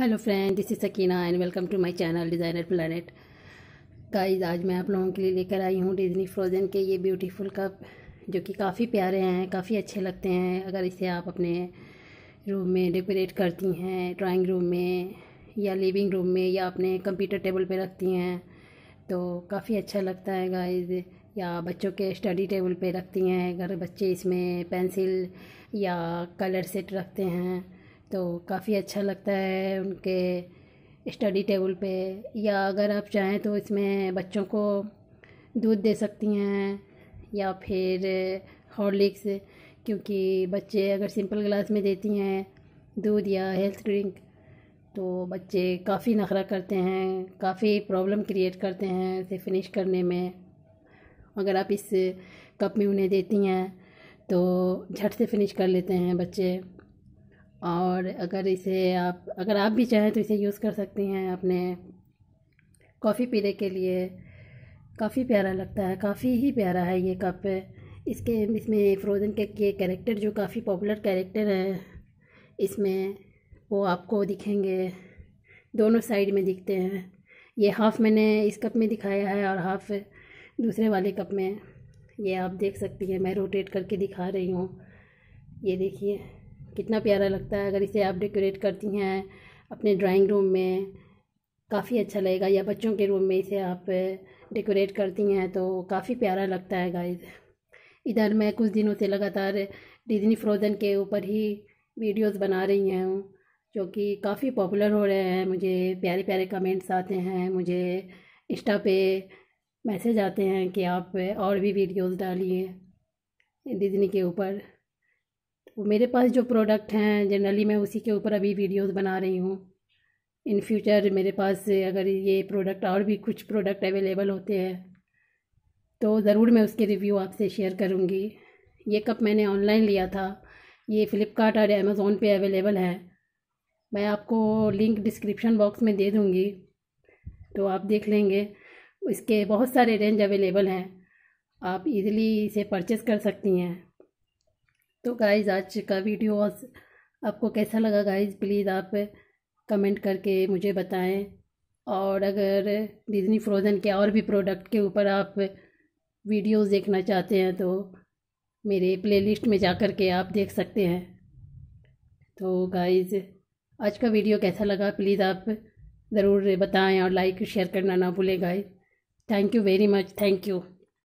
hello friend this is Sakina and welcome to my channel designer planet guys आज मैं आप लोगों के लिए लेकर आई हूँ डिज़नी फ्रोज़न के ये ब्यूटीफुल कप जो कि काफ़ी प्यारे हैं काफ़ी अच्छे लगते हैं अगर इसे आप अपने रूम में डेकोरेट करती हैं ड्राइंग रूम में या लिविंग रूम में या अपने कंप्यूटर टेबल पर रखती हैं तो काफ़ी अच्छा लगता है गाइज़ या बच्चों के स्टडी टेबल पर रखती हैं अगर बच्चे इसमें पेंसिल या कलर सेट रखते हैं तो काफ़ी अच्छा लगता है उनके स्टडी टेबल पे या अगर आप चाहें तो इसमें बच्चों को दूध दे सकती हैं या फिर हॉर्लिक्स क्योंकि बच्चे अगर सिंपल ग्लास में देती हैं दूध या हेल्थ ड्रिंक तो बच्चे काफ़ी नखरा करते हैं काफ़ी प्रॉब्लम क्रिएट करते हैं इसे फिनिश करने में अगर आप इस कप में उन्हें देती हैं तो झट से फिनिश कर लेते हैं बच्चे और अगर इसे आप अगर आप भी चाहें तो इसे यूज़ कर सकती हैं अपने कॉफ़ी पीने के लिए काफ़ी प्यारा लगता है काफ़ी ही प्यारा है ये कप इसके इसमें फ्रोज़न के कैरेक्टर जो काफ़ी पॉपुलर कैरेक्टर है इसमें वो आपको दिखेंगे दोनों साइड में दिखते हैं ये हाफ़ मैंने इस कप में दिखाया है और हाफ़ दूसरे वाले कप में ये आप देख सकती हैं मैं रोटेट करके दिखा रही हूँ ये देखिए कितना प्यारा लगता है अगर इसे आप डेकोरेट करती हैं अपने ड्राइंग रूम में काफ़ी अच्छा लगेगा या बच्चों के रूम में इसे आप डेकोरेट करती हैं तो काफ़ी प्यारा लगता है गाइस इधर मैं कुछ दिनों से लगातार डिज़नी फ्रोज़न के ऊपर ही वीडियोस बना रही हूँ जो कि काफ़ी पॉपुलर हो रहे हैं मुझे प्यारे प्यारे कमेंट्स आते हैं मुझे इंस्टा पे मैसेज आते हैं कि आप और भी वीडियोज़ डालिए डिज़नी के ऊपर मेरे पास जो प्रोडक्ट हैं जनरली मैं उसी के ऊपर अभी वीडियोस बना रही हूँ इन फ्यूचर मेरे पास अगर ये प्रोडक्ट और भी कुछ प्रोडक्ट अवेलेबल होते हैं तो ज़रूर मैं उसके रिव्यू आपसे शेयर करूँगी ये कप मैंने ऑनलाइन लिया था ये फ़्लिपकार्ट और अमेज़ोन पे अवेलेबल है मैं आपको लिंक डिस्क्रिप्शन बॉक्स में दे दूँगी तो आप देख लेंगे इसके बहुत सारे रेंज अवेलेबल हैं आप इजीली इसे परचेस कर सकती हैं तो गाइज़ आज का वीडियो आपको कैसा लगा गाइज़ प्लीज़ आप कमेंट करके मुझे बताएं और अगर डिज़नी फ्रोज़न के और भी प्रोडक्ट के ऊपर आप वीडियोस देखना चाहते हैं तो मेरे प्लेलिस्ट में जा कर के आप देख सकते हैं तो गाइज़ आज का वीडियो कैसा लगा प्लीज़ आप ज़रूर बताएं और लाइक शेयर करना ना भूलें guys thank you very much thank you